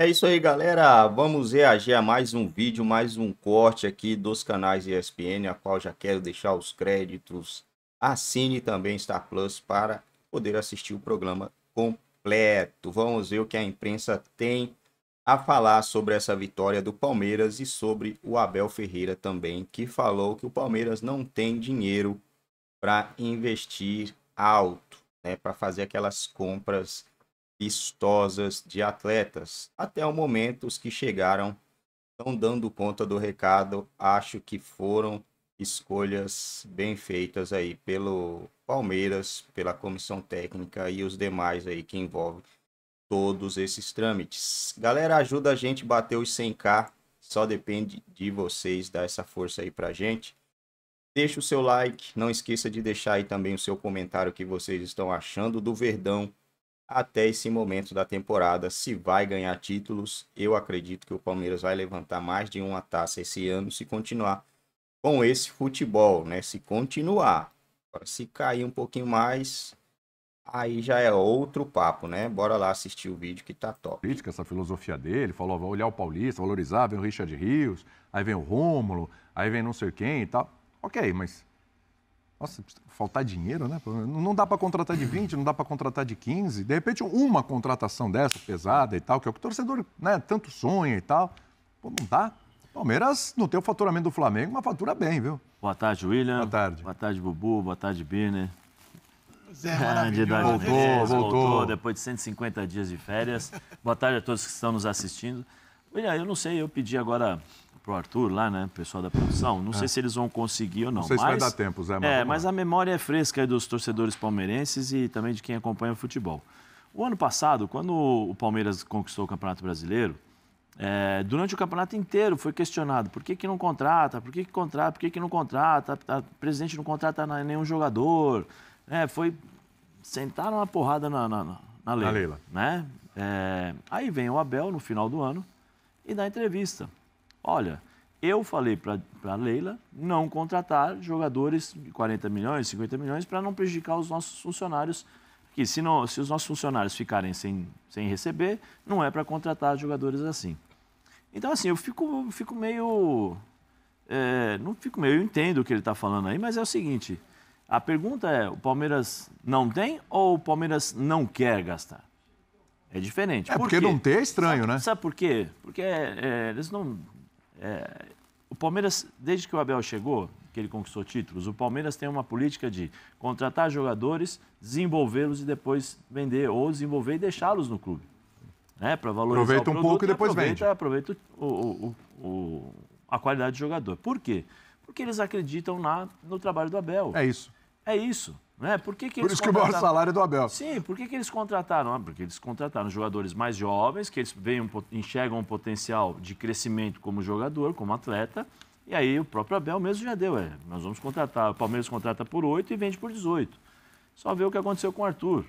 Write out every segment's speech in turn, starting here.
É isso aí, galera. Vamos reagir a mais um vídeo, mais um corte aqui dos canais ESPN, a qual já quero deixar os créditos. Assine também Star Plus para poder assistir o programa completo. Vamos ver o que a imprensa tem a falar sobre essa vitória do Palmeiras e sobre o Abel Ferreira também, que falou que o Palmeiras não tem dinheiro para investir alto, né, para fazer aquelas compras vistosas de atletas. Até o momento, os que chegaram estão dando conta do recado. Acho que foram escolhas bem feitas aí pelo Palmeiras, pela comissão técnica e os demais aí que envolvem todos esses trâmites. Galera, ajuda a gente bater os 100k. Só depende de vocês dar essa força aí pra gente. Deixa o seu like, não esqueça de deixar aí também o seu comentário que vocês estão achando do Verdão até esse momento da temporada, se vai ganhar títulos. Eu acredito que o Palmeiras vai levantar mais de uma taça esse ano se continuar com esse futebol, né? Se continuar. Agora, se cair um pouquinho mais, aí já é outro papo, né? Bora lá assistir o vídeo que tá top. Crítica essa filosofia dele, falou, vai olhar o Paulista, valorizar, vem o Richard Rios, aí vem o Rômulo, aí vem não sei quem e tal. Ok, mas nossa, faltar dinheiro, né? Não dá para contratar de 20, não dá para contratar de 15. De repente, uma contratação dessa pesada e tal, que é o que o torcedor né, tanto sonha e tal. Pô, não dá. Palmeiras não tem o faturamento do Flamengo, mas fatura bem, viu? Boa tarde, William. Boa tarde. Boa tarde, Bubu. Boa tarde, Birner. Zé, maravilhoso. É, voltou, voltou, voltou. Depois de 150 dias de férias. Boa tarde a todos que estão nos assistindo. William, eu não sei, eu pedi agora pro Arthur lá, né? Pessoal da produção. Não é. sei se eles vão conseguir ou não. Não sei mas, se vai dar tempo, Zé. Mas é, mas a memória é fresca dos torcedores palmeirenses e também de quem acompanha o futebol. O ano passado, quando o Palmeiras conquistou o Campeonato Brasileiro, é, durante o campeonato inteiro foi questionado por que, que não contrata, por que, que contrata, por que, que não contrata, o presidente não contrata nenhum jogador. É, foi. Sentaram uma porrada na, na, na Leila. Na Leila. Né? É, aí vem o Abel no final do ano e dá entrevista olha, eu falei para a Leila não contratar jogadores de 40 milhões, 50 milhões, para não prejudicar os nossos funcionários. Que se, não, se os nossos funcionários ficarem sem, sem receber, não é para contratar jogadores assim. Então, assim, eu fico, fico meio. É, não fico meio. Eu entendo o que ele está falando aí, mas é o seguinte: a pergunta é: o Palmeiras não tem ou o Palmeiras não quer gastar? É diferente. É por porque quê? não ter é estranho, sabe, né? Sabe por quê? Porque é, é eles não é, o Palmeiras, desde que o Abel chegou, que ele conquistou títulos, o Palmeiras tem uma política de contratar jogadores, desenvolvê-los e depois vender, ou desenvolver e deixá-los no clube. Né? Para valorizar aproveita o produto, um pouco e depois aproveita, vende. Aproveita o, o, o, a qualidade do jogador. Por quê? Porque eles acreditam na, no trabalho do Abel. É isso. É isso. Né? Por, que que por isso que o maior salário é do Abel. Sim, por que, que eles contrataram? Ah, porque eles contrataram jogadores mais jovens, que eles veem, enxergam um potencial de crescimento como jogador, como atleta. E aí o próprio Abel mesmo já deu. É, nós vamos contratar, o Palmeiras contrata por 8 e vende por 18. Só ver o que aconteceu com o Arthur.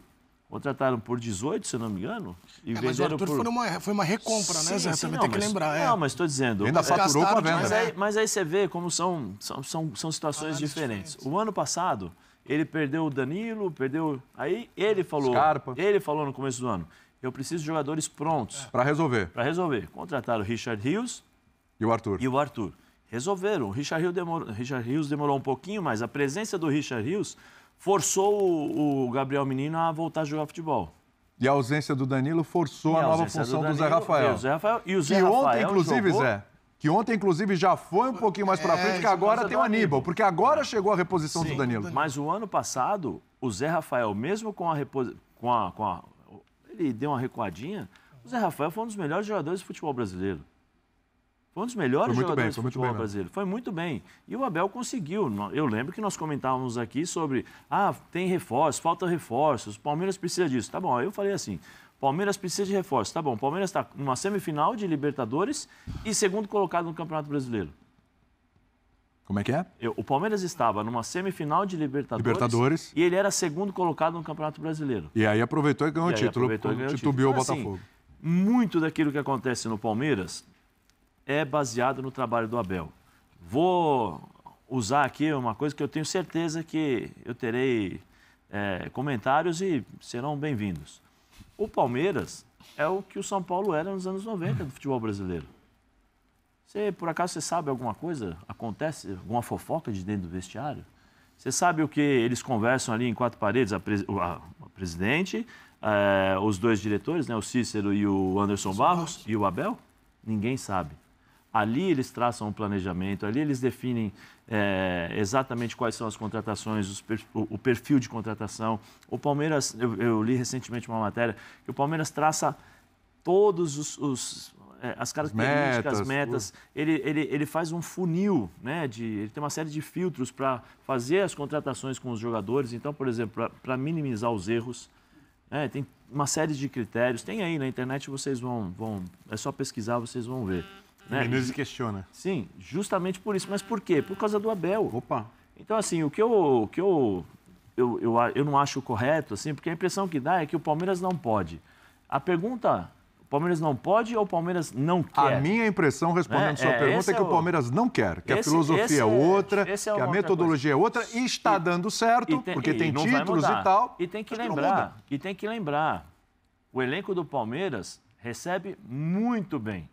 Contrataram por 18, se não me engano. E é, mas o Arthur por... foi, uma, foi uma recompra, né, sim, né, Zé? Sim, Também não, tem mas, que lembrar. É. Não, mas estou dizendo. Ainda faturou com a venda. Mas aí, mas aí você vê como são, são, são, são situações diferentes. diferentes. O ano passado, ele perdeu o Danilo, perdeu. Aí ele falou. Scarpa. Ele falou no começo do ano. Eu preciso de jogadores prontos. É. Para resolver. Para resolver. Contrataram o Richard Hughes. E o Arthur. E o Arthur. Resolveram. O Richard Hughes demorou, Richard Hughes demorou um pouquinho, mas a presença do Richard Hughes forçou o, o Gabriel Menino a voltar a jogar futebol. E a ausência do Danilo forçou e a, nova função do, Danilo, do, Zé Rafael. E o Zé Rafael. E o Zé que Rafael ontem, inclusive, jogou, Zé, que ontem, inclusive, já foi um pouquinho mais para é, frente, é, que agora tem o Aníbal, porque agora é. chegou a reposição Sim, do Danilo. Mas o ano passado, o Zé Rafael, mesmo com a reposição. Com a, com a, ele deu uma recuadinha, o Zé Rafael foi um dos melhores jogadores de futebol brasileiro. Foi um dos melhores jogadores bem, do futebol bem, brasileiro. Foi muito bem. E o Abel conseguiu. Eu lembro que nós comentávamos aqui sobre, ah, tem reforços, falta reforços, o Palmeiras precisa disso. Tá bom, aí eu falei assim, Palmeiras precisa de reforço. Tá bom, Palmeiras está numa semifinal de Libertadores e segundo colocado no Campeonato Brasileiro. Como é que é? Eu, o Palmeiras estava numa semifinal de Libertadores, Libertadores, e ele era segundo colocado no Campeonato Brasileiro. E aí aproveitou e ganhou e o título. Aproveitou e ganhou titubeou o título. Então, o assim, Botafogo. Assim, muito daquilo que acontece no Palmeiras é baseado no trabalho do Abel. Vou usar aqui uma coisa que eu tenho certeza que eu terei é, comentários e serão bem-vindos. O Palmeiras é o que o São Paulo era nos anos 90 do futebol brasileiro. Você, por acaso, você sabe alguma coisa? Acontece alguma fofoca de dentro do vestiário? Você sabe o que eles conversam ali em quatro paredes? A, pres... a presidente, eh, os dois diretores, né, o Cícero e o Anderson Barros, e o Abel? Ninguém sabe. Ali eles traçam o um planejamento, ali eles definem é, exatamente quais são as contratações, per, o, o, perfil de contratação. O Palmeiras, eu, eu, li recentemente uma matéria, que o Palmeiras traça todos os, os é, as características, as metas. metas ele, ele, ele faz um funil, né, de, ele tem uma série de filtros para fazer as contratações com os jogadores. Então, por exemplo, para minimizar os erros, né, tem uma série de critérios. Tem aí na internet, vocês vão, vão. É só pesquisar, vocês vão ver. Né? Menezes questiona. Sim, justamente por isso. Mas por quê? Por causa do Abel. Opa. Então, assim, o que eu, o que eu, eu, eu, eu não acho correto, assim, porque a impressão que dá é que o Palmeiras não pode. A pergunta Palmeiras não pode ou o Palmeiras não quer? A minha impressão, respondendo é, sua é, pergunta, é que é o Palmeiras não quer, que esse, a filosofia é, é outra, é que a metodologia é outra, e está e, dando certo, tem, porque e, tem títulos e tal. E tem que lembrar, que e tem que lembrar, o elenco do Palmeiras recebe muito bem.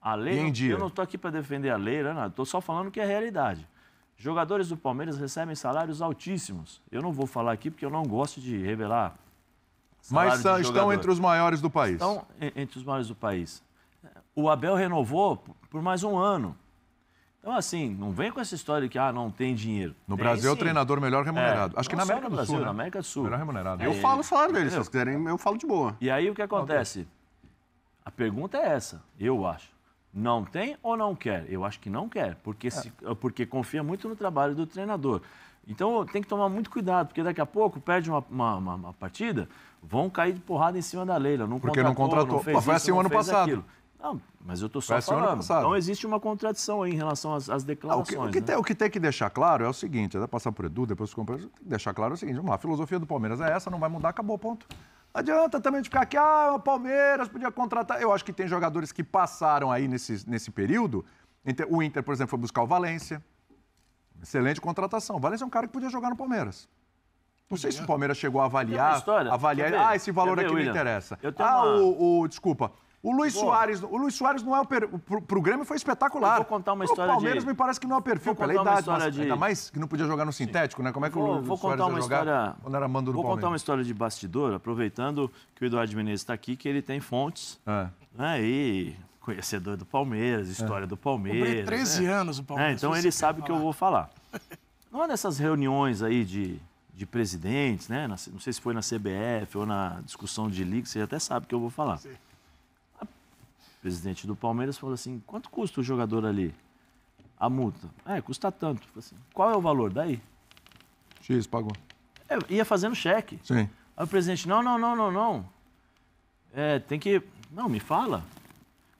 A lei, não, eu não estou aqui para defender a lei, não, né, estou só falando que é realidade. Jogadores do Palmeiras recebem salários altíssimos. Eu não vou falar aqui porque eu não gosto de revelar. Mas de ah, estão entre os maiores do país. Estão entre os maiores do país. O Abel renovou por mais um ano. Então, assim, não vem com essa história de que ah, não tem dinheiro. No tem, Brasil é o treinador melhor remunerado. É, Acho que na América, Brasil, Sul, né? na América do Sul. Melhor remunerado. Eu é. falo o salário dele, se vocês quiserem, eu falo de boa. E aí o que acontece? A pergunta é essa, eu acho. Não tem ou não quer? Eu acho que não quer, porque, se, é. porque confia muito no trabalho do treinador. Então tem que tomar muito cuidado, porque daqui a pouco perde uma, uma, uma, uma partida, vão cair de porrada em cima da Leila. Não porque contratou, não contratou. Não fez Pô, foi isso, assim o ano passado. Aquilo. Não, mas eu estou só Parece assim falando. Então existe uma contradição aí em relação às, às declarações. Ah, o, que, o, que né? tem, o, que, tem, que deixar claro é o seguinte, até passar por Edu, depois os companheiros, tem que deixar claro é o seguinte, vamos lá, a filosofia do Palmeiras é essa, não vai mudar, acabou, ponto adianta também de ficar aqui, ah, o Palmeiras podia contratar. Eu acho que tem jogadores que passaram aí nesse, nesse período. O Inter, por exemplo, foi buscar o Valência. Excelente contratação. O Valência é um cara que podia jogar no Palmeiras. Não sei se o Palmeiras chegou a avaliar. Avaliar. Ah, esse valor aqui me interessa. ah, o, o. Desculpa. O Luiz, Boa. Soares, o Luiz Soares não é o per... pro, pro Grêmio foi espetacular. Eu vou contar uma história o Palmeiras de... me parece que não é o perfil pela idade, mas, de... ainda mais que não podia jogar no sintético, né? Como é que vou, o Luiz vou Soares contar uma história... quando era mando do Vou contar uma história de bastidor, aproveitando que o Eduardo Menezes está aqui, que ele tem fontes. É. Aí, né? conhecedor do Palmeiras, história é. do Palmeiras. Comprei 13 né? anos o é, Palmeiras. É, então ele sabe o que eu vou falar. Numa dessas reuniões aí de, de presidentes, né? Não sei se foi na CBF ou na discussão de liga, você até sabe o que eu vou falar. Sim presidente do Palmeiras, falou assim: quanto custa o jogador ali? A multa? É, custa tanto. Assim, Qual é o valor? Daí. X, pagou. É, ia fazendo cheque. Sim. Aí o presidente: não, não, não, não, não. É, tem que. Não, me fala.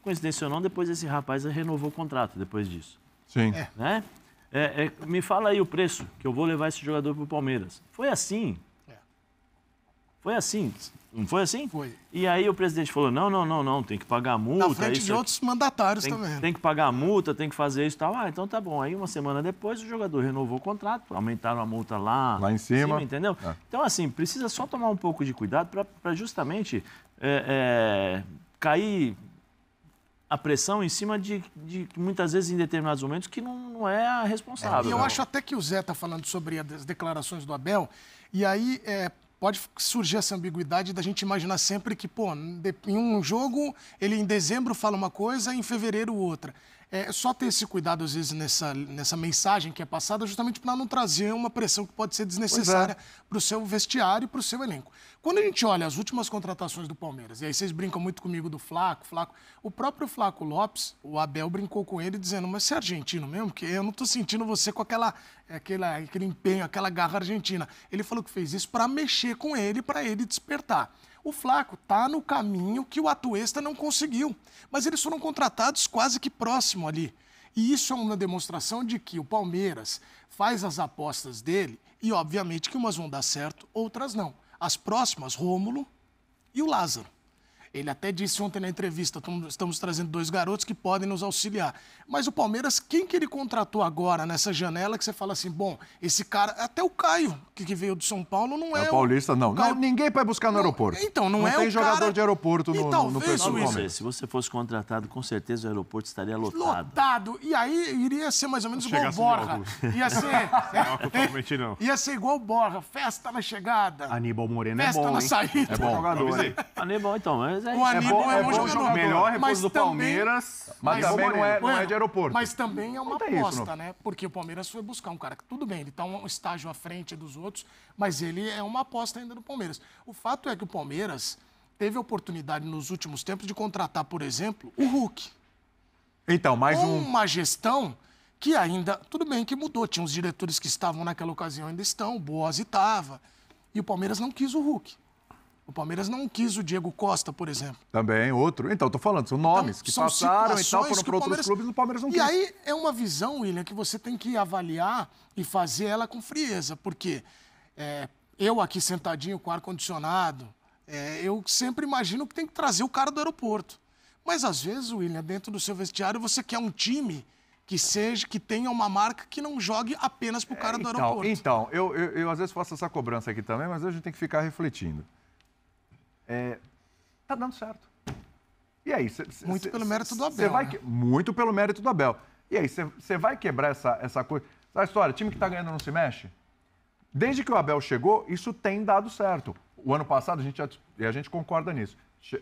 Coincidência ou não, depois esse rapaz renovou o contrato depois disso. Sim. Né? É. Né? É, me fala aí o preço que eu vou levar esse jogador para o Palmeiras. Foi assim. Foi assim, não foi assim? Foi. E aí o presidente falou: não, não, não, não, tem que pagar a multa. Na frente de outros mandatários tem, também. Né? Tem que pagar a multa, tem que fazer isso e tal. Ah, então tá bom. Aí uma semana depois o jogador renovou o contrato, aumentaram a multa lá. Lá em cima. cima entendeu? É. Então, assim, precisa só tomar um pouco de cuidado para justamente é, é, cair a pressão em cima de, de, muitas vezes em determinados momentos que não, não é a responsável. É, e eu não. acho até que o Zé está falando sobre as declarações do Abel, e aí é, pode surgir essa ambiguidade da gente imaginar sempre que, pô, em um jogo ele em dezembro fala uma coisa, em fevereiro outra é só ter esse cuidado, às vezes, nessa, nessa mensagem que é passada, justamente para não trazer uma pressão que pode ser é. desnecessária é. para o seu vestiário e para o seu elenco. Quando a gente olha as últimas contratações do Palmeiras, e aí vocês brincam muito comigo do Flaco, Flaco, o próprio Flaco Lopes, o Abel brincou com ele dizendo, mas você é argentino mesmo? Porque eu não estou sentindo você com aquela, aquela, aquele empenho, aquela garra argentina. Ele falou que fez isso para mexer com ele, para ele despertar. O Flaco está no caminho que o Atuesta não conseguiu, mas eles foram contratados quase que próximo ali. E isso é uma demonstração de que o Palmeiras faz as apostas dele e, obviamente, que umas vão dar certo, outras não. As próximas, Rômulo e o Lázaro. Ele até disse ontem na entrevista: estamos trazendo dois garotos que podem nos auxiliar. Mas o Palmeiras, quem que ele contratou agora nessa janela que você fala assim: bom, esse cara, até o Caio, que veio do São Paulo, não é. é o paulista, não. Caio... não. Ninguém vai buscar no não, aeroporto. Então, não, não é. Não tem jogador cara... de aeroporto no, talvez, no, no Palmeiras. Se você fosse contratado, com certeza o aeroporto estaria lotado. Lotado. E aí iria ser mais ou menos igual assim, Borra. Ia ser. não, totalmente não. Ia ser igual Borra. Festa na chegada. Aníbal Moreno é festa é bom. Festa na hein? saída. É bom. Jogador, Aníbal, então, mas é né? é isso. O Aníbal é, bom, é, bom jogador. Melhor mas do Palmeiras, mas, mas também não é, não é de aeroporto. Mas também é uma aposta, né? Porque o Palmeiras foi buscar um cara que, tudo bem, ele está um estágio à frente dos outros, mas ele é uma aposta ainda do Palmeiras. O fato é que o Palmeiras teve a oportunidade nos últimos tempos de contratar, por exemplo, o Hulk. Então, mais um. Uma gestão que ainda, tudo bem que mudou, tinha os diretores que estavam naquela ocasião, ainda estão, o Boas estava, e o Palmeiras não quis o Hulk. O Palmeiras não quis o Diego Costa, por exemplo. Também, outro. Então, estou falando, são nomes então, que são passaram e tal, foram para outros clubes e o Palmeiras não e quis. E aí é uma visão, William, que você tem que avaliar e fazer ela com frieza, porque é, eu aqui sentadinho com ar-condicionado, é, eu sempre imagino que tem que trazer o cara do aeroporto. Mas às vezes, William, dentro do seu vestiário, você quer um time que seja, que tenha uma marca que não jogue apenas para o é, cara é, então, do aeroporto. Então, eu, eu, eu às vezes faço essa cobrança aqui também, mas a gente tem que ficar refletindo. É, tá dando certo. E aí, cê, cê, muito cê, pelo mérito do Abel. Vai, né? Muito pelo mérito do Abel. E aí, você vai quebrar essa, essa coisa. Sabe a história? Time que está ganhando não se mexe? Desde que o Abel chegou, isso tem dado certo. O ano passado, a gente, e a gente concorda nisso,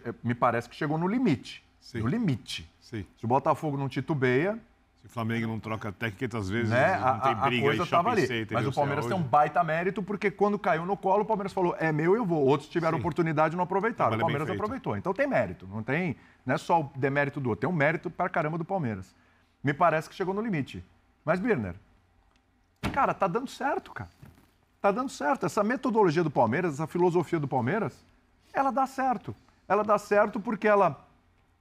eh, me parece que chegou no limite. Sim. No limite. Sim. Se o Botafogo não titubeia, o Flamengo não troca técnica, às vezes né? não a, tem briga. A coisa tava ali. Center, mas o Palmeiras tem um baita mérito, porque quando caiu no colo, o Palmeiras falou, é meu, eu vou. Outros tiveram Sim. oportunidade e não aproveitaram. o Palmeiras aproveitou. Então tem mérito. Não, tem, não é só o demérito do outro. Tem um mérito pra caramba do Palmeiras. Me parece que chegou no limite. Mas, Birner, cara, tá dando certo, cara. Tá dando certo. Essa metodologia do Palmeiras, essa filosofia do Palmeiras, ela dá certo. Ela dá certo porque ela...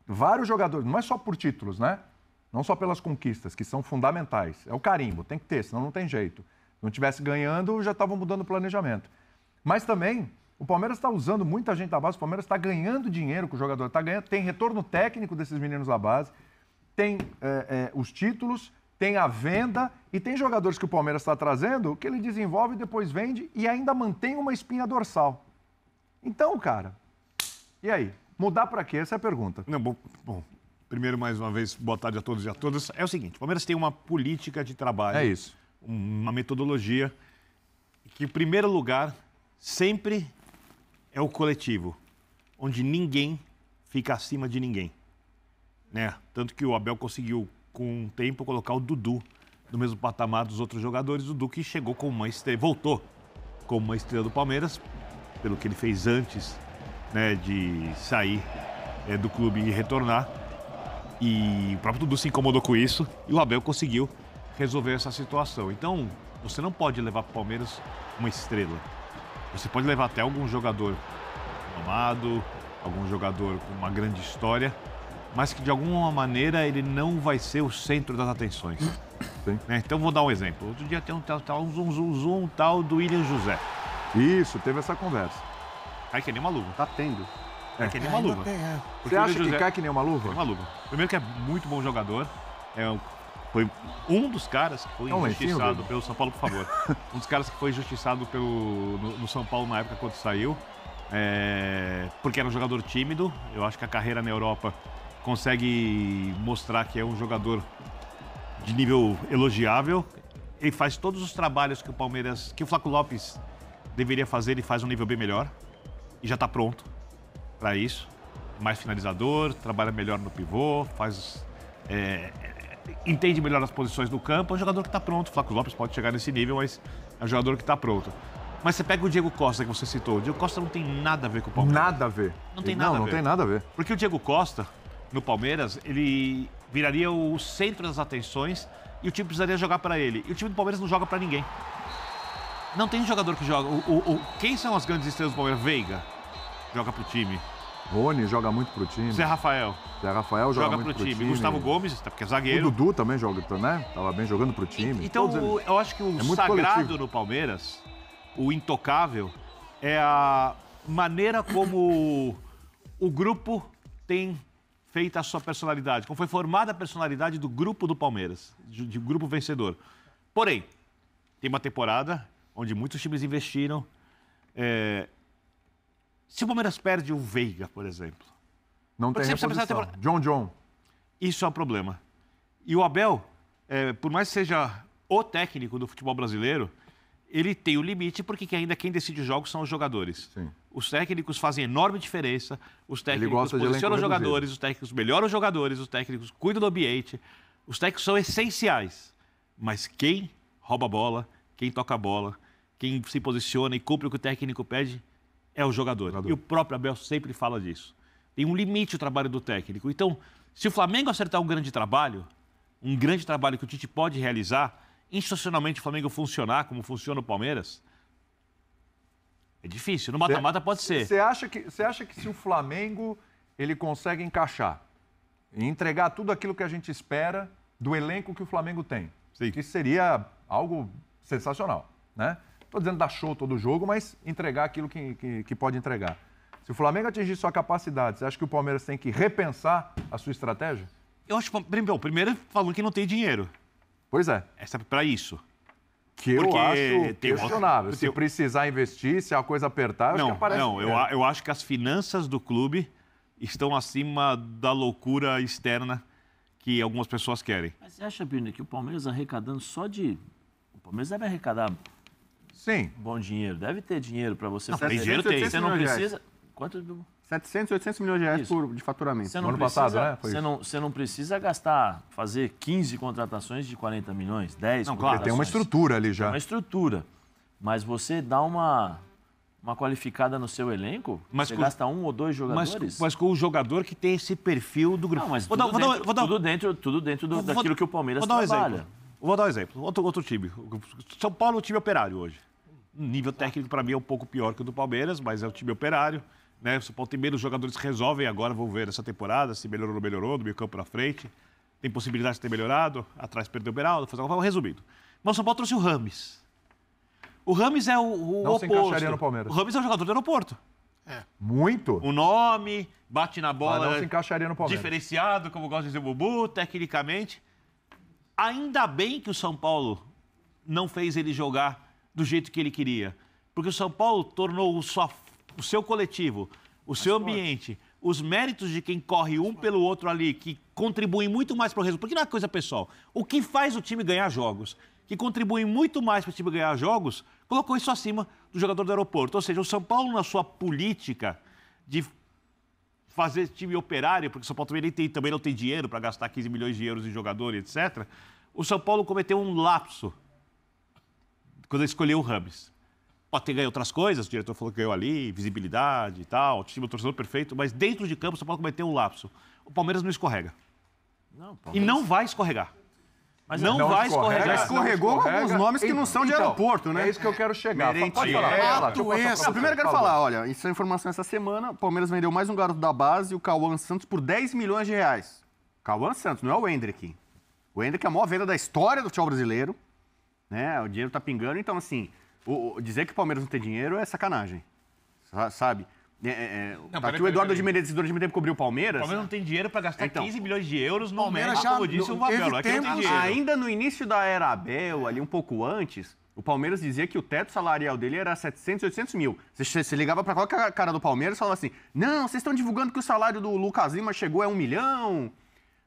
Vários jogadores, não é só por títulos, né? Não só pelas conquistas, que são fundamentais. É o carimbo, tem que ter, senão não tem jeito. Se não tivesse ganhando, já estavam mudando o planejamento. Mas também, o Palmeiras está usando muita gente da base, o Palmeiras está ganhando dinheiro com o jogador, está ganhando, tem retorno técnico desses meninos da base, tem é, é, os títulos, tem a venda e tem jogadores que o Palmeiras está trazendo que ele desenvolve, depois vende e ainda mantém uma espinha dorsal. Então, cara, e aí? Mudar para quê? Essa é a pergunta. Não, bom, bom Primeiro, mais uma vez, boa tarde a todos e a todas. É o seguinte, o Palmeiras tem uma política de trabalho. É isso. Uma metodologia que, em primeiro lugar, sempre é o coletivo, onde ninguém fica acima de ninguém. Né? Tanto que o Abel conseguiu, com o tempo, colocar o Dudu no mesmo patamar dos outros jogadores. O Dudu que chegou como uma estrela, voltou como uma estrela do Palmeiras, pelo que ele fez antes né, de sair é, do clube e retornar. E o próprio Dudu se incomodou com isso e o Abel conseguiu resolver essa situação. Então, você não pode levar para o Palmeiras uma estrela. Você pode levar até algum jogador amado, algum jogador com uma grande história, mas que de alguma maneira ele não vai ser o centro das atenções. Né? Então vou dar um exemplo. Outro dia tem um tal, tal um zoom, zoom, zoom, tal do William José. Isso, teve essa conversa. Aí que é nem maluco. Tá tendo. É. É, é. é, que nem uma luva. Você acha José... que cai que nem uma luva? É uma luva. Primeiro que é muito bom jogador. É um... Foi um dos caras que foi tá injustiçado pelo São Paulo, por favor. um dos caras que foi injustiçado pelo, no, no São Paulo na época quando saiu. É... porque era um jogador tímido. Eu acho que a carreira na Europa consegue mostrar que é um jogador de nível elogiável. Ele faz todos os trabalhos que o Palmeiras, que o Flaco Lopes deveria fazer, ele faz um nível bem melhor e já está pronto para isso. Mais finalizador, trabalha melhor no pivô, faz. É, é, entende melhor as posições do campo. É um jogador que está pronto. O Flávio Lopes pode chegar nesse nível, mas é um jogador que está pronto. Mas você pega o Diego Costa que você citou. O Diego Costa não tem nada a ver com o Palmeiras. Nada a ver. Não tem nada não, a ver. Não tem nada a ver. Porque o Diego Costa, no Palmeiras, ele viraria o centro das atenções e o time precisaria jogar para ele. E o time do Palmeiras não joga para ninguém. Não tem jogador que joga. O, o, o, quem são as grandes estrelas do Palmeiras? Veiga. Joga pro time. Rony joga muito pro time. Zé Rafael. Zé Rafael joga, joga muito pro, pro time. time. Gustavo Gomes, tá, porque é zagueiro. O Dudu também joga, né? Tava bem jogando pro time. E, então, o, eu acho que o é sagrado coletivo. no Palmeiras, o intocável, é a maneira como o, grupo tem feito a sua personalidade, como foi formada a personalidade do grupo do Palmeiras, de, de grupo vencedor. Porém, tem uma temporada onde muitos times investiram, é, se o Palmeiras perde o Veiga, por exemplo. Não tem reposição. Ter... John John. Isso é um problema. E o Abel, é, por mais que seja o técnico do futebol brasileiro, ele tem o um limite porque ainda quem decide os jogos são os jogadores. Sim. Os técnicos fazem enorme diferença, os técnicos posicionam os jogadores, os técnicos melhoram os jogadores, os técnicos cuidam do ambiente. Os técnicos são essenciais. Mas quem rouba a bola, quem toca a bola, quem se posiciona e cumpre o que o técnico pede, é o jogador. jogador. E o próprio Abel sempre fala disso. Tem um limite o trabalho do técnico. Então, se o Flamengo acertar um grande trabalho, um grande trabalho que o Tite pode realizar, institucionalmente o Flamengo funcionar como funciona o Palmeiras, é difícil. No mata-mata pode ser. Você acha que você acha que se o Flamengo ele consegue encaixar e entregar tudo aquilo que a gente espera do elenco que o Flamengo tem, Sim. que seria algo sensacional, né? estou dizendo dar show todo jogo, mas entregar aquilo que, que, que, pode entregar. Se o Flamengo atingir sua capacidade, você acha que o Palmeiras tem que repensar a sua estratégia? Eu acho que, primeiro é falando que não tem dinheiro. Pois é. Essa é para isso. Que Porque eu acho questionável. Tem... Se precisar investir, se a coisa apertar, não, acho que aparece. Não, eu, eu acho que as finanças do clube estão acima da loucura externa que algumas pessoas querem. Mas você acha, Bruno que o Palmeiras arrecadando só de. O Palmeiras deve arrecadar Sim. Bom dinheiro. Deve ter dinheiro para você não, fazer. Tem dinheiro, tem. Você não precisa. Quanto? 700, 800 milhões de reais por, de faturamento. não no ano passado, né? você, não, você não precisa gastar, fazer 15 contratações de 40 milhões, 10 Não, claro, tem uma estrutura ali já. Tem uma estrutura. Mas você dá uma, uma qualificada no seu elenco, mas você com, gasta um ou dois jogadores. Mas, mas com o jogador que tem esse perfil do grupo. Não, mas tudo, dentro, do, vou, daquilo que o Palmeiras vou dar um Exemplo. Vou dar um exemplo. Outro, outro time. São Paulo é um time operário hoje. Nível técnico, para mim, é um pouco pior que o do Palmeiras, mas é um time operário. Né? O São Paulo tem menos jogadores que resolvem agora, vão ver essa temporada, se melhorou ou não melhorou, do meio campo para frente. Tem possibilidade de ter melhorado, atrás perdeu o Beraldo, fazer alguma resumindo. Mas o São Paulo trouxe o Rames. O Rames é o, o não oposto. Se no Palmeiras. O Rames é um jogador do aeroporto. É. Muito. O nome, bate na bola. Mas não se encaixaria no Palmeiras. Diferenciado, como gosta de dizer o Bubu, tecnicamente. Ainda bem que o São Paulo não fez ele jogar do jeito que ele queria, porque o São Paulo tornou o, sua, o seu coletivo, o seu ambiente, os méritos de quem corre um pelo outro ali, que contribuem muito mais para o resultado, porque não é coisa pessoal. O que faz o time ganhar jogos, que contribuem muito mais para o time ganhar jogos, colocou isso acima do jogador do aeroporto. Ou seja, o São Paulo, na sua política de fazer time operário, porque o São Paulo também, tem, também não tem dinheiro para gastar 15 milhões de euros em jogador, etc. O São Paulo cometeu um lapso quando escolheu o Rames. Pode ter ganho outras coisas, o diretor falou que ganhou ali, visibilidade e tal, o time, torcedor perfeito, mas dentro de campo o São Paulo cometeu um lapso. O Palmeiras não escorrega. Não, Palmeiras... E não vai escorregar. Mas não, não vai escorregar. escorregou não escorrega. alguns nomes que não são de então, aeroporto, né? É isso que eu quero chegar. pode falar. Atuesta. Primeiro eu quero falar, olha, isso é informação essa semana, o Palmeiras vendeu mais um garoto da base, o Cauã Santos, por 10 milhões de reais. Cauã Santos, não é o Hendrick. O Hendrick é a maior venda da história do futebol brasileiro, né? O dinheiro tá pingando, então assim, o, dizer que o Palmeiras não tem dinheiro é sacanagem, sabe? É, é, é, não, tá o Eduardo de Menezes, durante muito tempo cobriu o Palmeiras. O Palmeiras não tem dinheiro para gastar então, 15 milhões de euros no Palmeiras, já, como disse o Abel. Tempo, ainda no início da era Abel, ali um pouco antes, o Palmeiras dizia que o teto salarial dele era 700, 800 mil. Você, ligava para qualquer cara do Palmeiras e falava assim, não, vocês estão divulgando que o salário do Lucas Lima chegou a um milhão,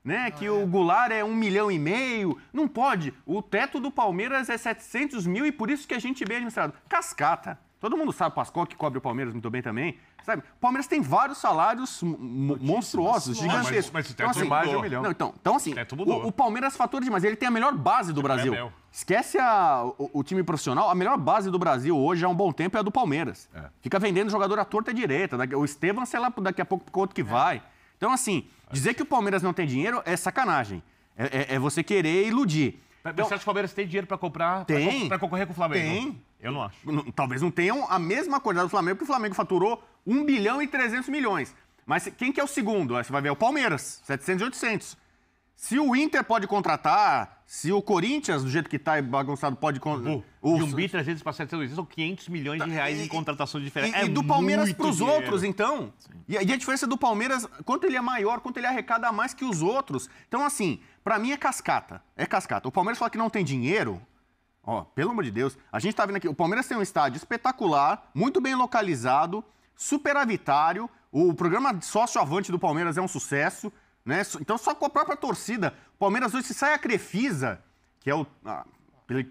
né? Ah, que é. o Goulart é um milhão e meio. Não pode. O teto do Palmeiras é 700 mil e por isso que a gente bem administrado. Cascata. Todo mundo sabe, o Pascoal que cobre o Palmeiras muito bem também. Sabe? O Palmeiras tem vários salários monstruosos, gigantescos. Mas, mas o teto então, assim, mais de um milhão. Não, então, então, assim, o, o, Palmeiras é fatura demais. Ele tem a melhor base do Brasil. É Esquece a, o, o, time profissional. A melhor base do Brasil hoje há um bom tempo é a do Palmeiras. É. Fica vendendo jogador à torta direita. O Estevam, sei lá, daqui a pouco quanto que é. vai. Então, assim, é. dizer que o Palmeiras não tem dinheiro é sacanagem. é, é você querer iludir. Mas então, você acha que o Palmeiras tem dinheiro para comprar? Tem. Para concorrer com o Flamengo? Tem. Eu não acho. Talvez não tenham a mesma quantidade do Flamengo, porque o Flamengo faturou 1 bilhão e 300 milhões. Mas quem que é o segundo? você vai ver é o Palmeiras, 700 e 800. Se o Inter pode contratar, se o Corinthians, do jeito que está bagunçado, pode contratar. O Zumbi, 300 para 700 são 500 milhões de tá, reais e, em contratação diferente. E, é e do Palmeiras para os outros, então. E, e, a diferença do Palmeiras, quanto ele é maior, quanto ele arrecada mais que os outros. Então, assim, para mim é cascata. É cascata. O Palmeiras fala que não tem dinheiro. Ó, pelo amor de Deus. A gente está vendo aqui, o Palmeiras tem um estádio espetacular, muito bem localizado, superavitário. O programa sócio-avante do Palmeiras é um sucesso. Né? Então, só com a própria torcida. O Palmeiras hoje, se sai a Crefisa, que é o, a,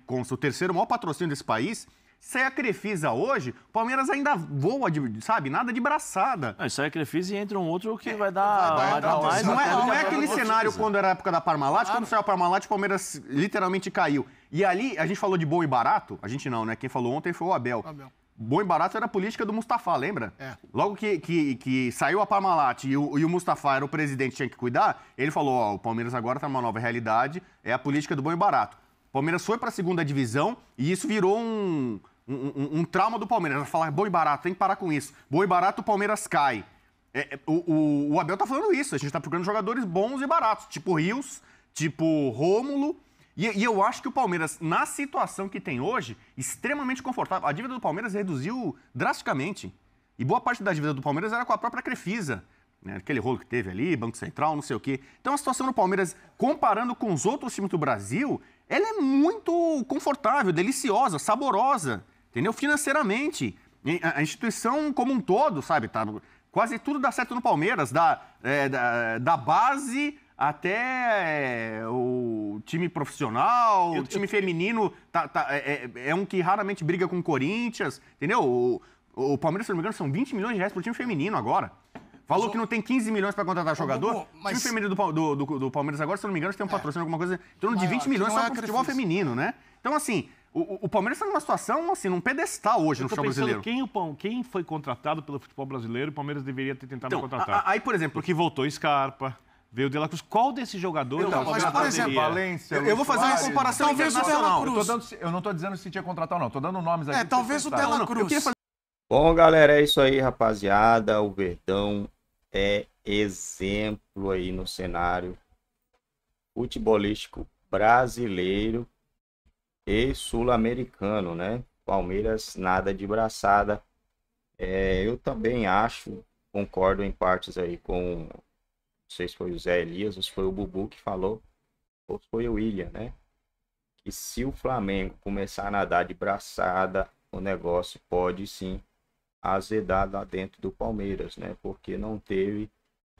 consta, o terceiro maior patrocínio desse país, sai a Crefisa hoje, o Palmeiras ainda voa, de, sabe? Nada de braçada. sai a Crefisa e entra um outro que é, vai dar, vai, vai dar mais. Não é, não é aquele cenário quando era a época da Parmalat. Claro. Quando saiu a Parmalat, o Palmeiras literalmente caiu. E ali, a gente falou de bom e barato. A gente não, né? Quem falou ontem foi o Abel. Abel bom e barato era a política do Mustafa, lembra? É. Logo que, que, que, saiu a Parmalat e o, e o Mustafa era o presidente tinha que cuidar, ele falou, ó, o Palmeiras agora está numa nova realidade, é a política do bom e barato. O Palmeiras foi para a segunda divisão e isso virou um, um, um, um trauma do Palmeiras. Falar é bom e barato, tem que parar com isso. Bom e barato, o Palmeiras cai. É, é, o, o, o, Abel tá falando isso, a gente tá procurando jogadores bons e baratos, tipo Rios, tipo Rômulo, e, e, eu acho que o Palmeiras, na situação que tem hoje, extremamente confortável. A dívida do Palmeiras reduziu drasticamente. E boa parte da dívida do Palmeiras era com a própria Crefisa. Né? Aquele rolo que teve ali, Banco Central, não sei o quê. Então a situação do Palmeiras, comparando com os outros times do Brasil, ela é muito confortável, deliciosa, saborosa, entendeu? Financeiramente. A instituição como um todo, sabe? Tá, quase tudo dá certo no Palmeiras, da, é, da, da base até é, o time profissional, eu, o time eu... feminino tá, tá, é, é, é, um que raramente briga com o Corinthians, entendeu? O, o Palmeiras, se não me engano, são 20 milhões de reais pro time feminino agora. Falou que não tem 15 milhões para contratar jogador. mas... O time feminino do, do, do, do, Palmeiras agora, se não me engano, tem um é. patrocínio, alguma coisa em torno de 20 milhões só é pro futebol feminino, né? Então, assim, o, o, Palmeiras está numa situação, assim, num pedestal hoje no futebol brasileiro. Quem, o, quem foi contratado pelo futebol brasileiro, o Palmeiras deveria ter tentado então, contratar. A, a, aí, por exemplo. Porque voltou Scarpa. Veio o De La Cruz. Qual desses jogadores... mas, por exemplo, Valência, eu, eu vou fazer uma comparação talvez O de La Cruz. Eu, dando, eu não estou dizendo se tinha contratado, não. Estou dando nomes aqui. É, talvez o De La Cruz. Bom, galera, é isso aí, rapaziada. O Verdão é exemplo aí no cenário futebolístico brasileiro e sul-americano, né? Palmeiras nada de braçada. É, eu também acho, concordo em partes aí com não sei se foi o Zé Elias, ou se foi o Bubu que falou, ou foi o William, né? Que se o Flamengo começar a nadar de braçada, o negócio pode sim azedar lá dentro do Palmeiras, né? Porque não teve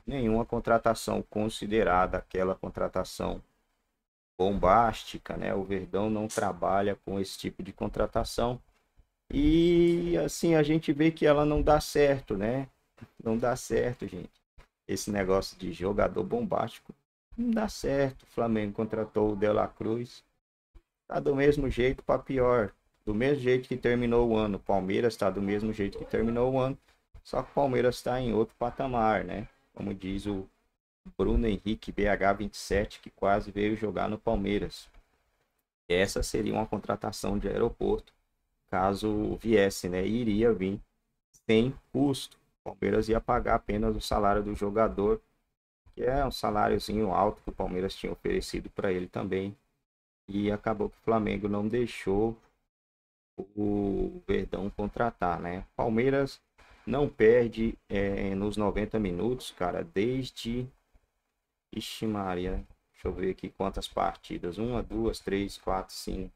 nenhuma contratação considerada aquela contratação bombástica, né? O Verdão não trabalha com esse tipo de contratação. E assim a gente vê que ela não dá certo, né? Não dá certo, gente esse negócio de jogador bombástico não dá certo. O Flamengo contratou o De La Cruz. Tá do mesmo jeito para pior. Do mesmo jeito que terminou o ano. O Palmeiras está do mesmo jeito que terminou o ano. Só que o Palmeiras está em outro patamar, né? Como diz o Bruno Henrique BH27, que quase veio jogar no Palmeiras. Essa seria uma contratação de aeroporto, caso viesse, né? iria vir sem custo. O Palmeiras ia pagar apenas o salário do jogador, que é um saláriozinho alto que o Palmeiras tinha oferecido para ele também. E acabou que o Flamengo não deixou o Verdão contratar, né? Palmeiras não perde é, nos 90 minutos, cara, desde. Ixi, Maria. Deixa eu ver aqui quantas partidas. Uma, duas, três, quatro, cinco,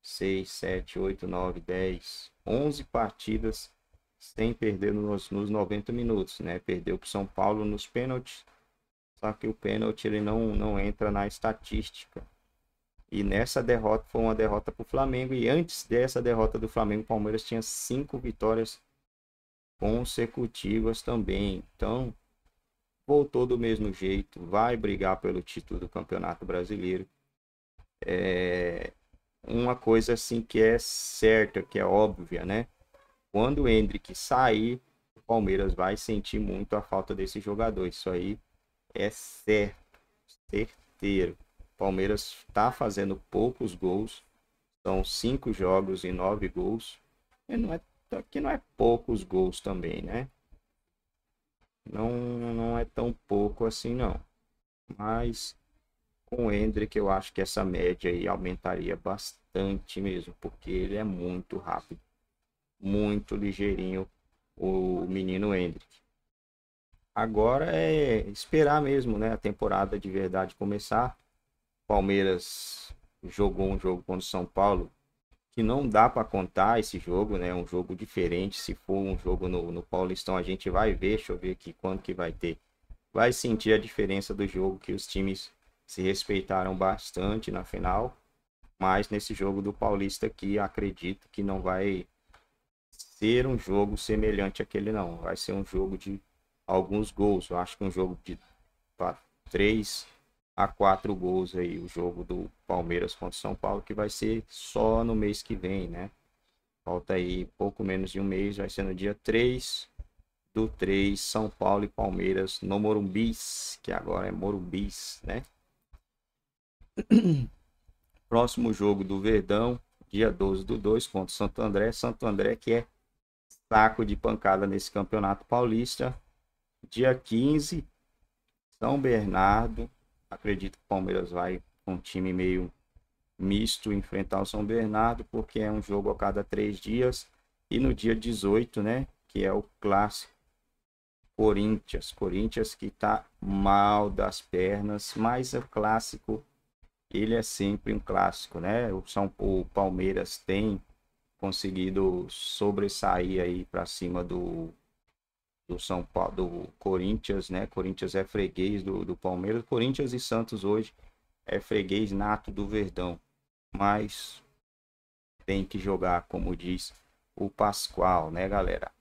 seis, sete, oito, nove, dez, onze partidas sem perder nos, nos 90 minutos, né? Perdeu para o São Paulo nos pênaltis, só que o pênalti ele não, não entra na estatística. E nessa derrota foi uma derrota para o Flamengo. E antes dessa derrota do Flamengo, o Palmeiras tinha cinco vitórias consecutivas também. Então, voltou do mesmo jeito, vai brigar pelo título do Campeonato Brasileiro. É uma coisa assim que é certa, que é óbvia, né? Quando o Hendrick sair, o Palmeiras vai sentir muito a falta desse jogador. Isso aí é certo, certeiro. O Palmeiras está fazendo poucos gols. São cinco jogos e nove gols. E não é, que não é poucos gols também, né? Não, não é tão pouco assim, não. Mas com o Hendrick, eu acho que essa média aí aumentaria bastante mesmo, porque ele é muito rápido muito ligeirinho o menino Hendrick. Agora é esperar mesmo, né? A temporada de verdade começar. Palmeiras jogou um jogo contra o São Paulo que não dá para contar esse jogo, né? Um jogo diferente. Se for um jogo no, no Paulistão, a gente vai ver. Deixa eu ver aqui quando que vai ter. Vai sentir a diferença do jogo que os times se respeitaram bastante na final. Mas nesse jogo do Paulista aqui, acredito que não vai ser um jogo semelhante àquele, não. Vai ser um jogo de alguns gols. Eu acho que um jogo de três a quatro gols aí, o jogo do Palmeiras contra São Paulo, que vai ser só no mês que vem, né? Falta aí pouco menos de um mês, vai ser no dia 3 do 3, São Paulo e Palmeiras no Morumbis, que agora é Morumbis, né? Próximo jogo do Verdão, dia 12 do 2 contra Santo André. Santo André que é saco de pancada nesse Campeonato Paulista. Dia 15, São Bernardo. Acredito que o Palmeiras vai com um time meio misto enfrentar o São Bernardo, porque é um jogo a cada três dias. E no dia 18, né? Que é o clássico Corinthians. Corinthians que tá mal das pernas, mas o clássico, ele é sempre um clássico, né? O, São, o Palmeiras tem conseguido sobressair aí para cima do, do São Paulo, do Corinthians, né? Corinthians é freguês do, do Palmeiras, Corinthians e Santos hoje é freguês nato do Verdão, mas tem que jogar, como diz o Pascoal, né, galera?